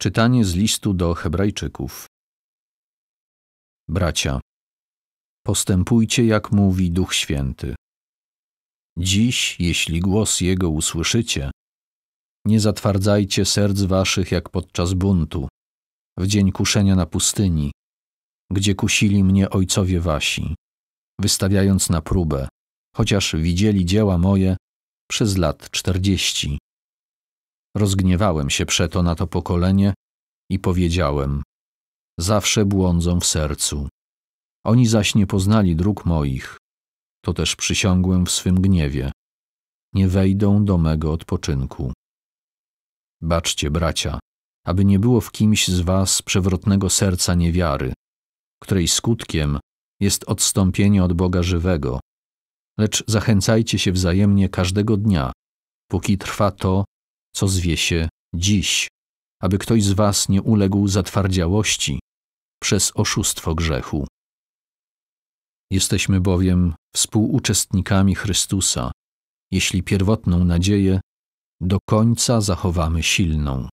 Czytanie z listu do Hebrajczyków. Bracia, postępujcie jak mówi Duch Święty. Dziś, jeśli głos Jego usłyszycie, nie zatwardzajcie serc waszych jak podczas buntu, w dzień kuszenia na pustyni, gdzie kusili mnie ojcowie wasi, wystawiając na próbę, chociaż widzieli dzieła moje przez lat czterdzieści. Rozgniewałem się przeto na to pokolenie i powiedziałem: Zawsze błądzą w sercu. Oni zaś nie poznali dróg moich, to też przysiągłem w swym gniewie. Nie wejdą do mego odpoczynku. Baczcie, bracia, aby nie było w kimś z was przewrotnego serca niewiary, której skutkiem jest odstąpienie od Boga żywego, lecz zachęcajcie się wzajemnie każdego dnia, póki trwa to, co zwie się dziś, aby ktoś z Was nie uległ zatwardziałości przez oszustwo grzechu. Jesteśmy bowiem współuczestnikami Chrystusa, jeśli pierwotną nadzieję do końca zachowamy silną.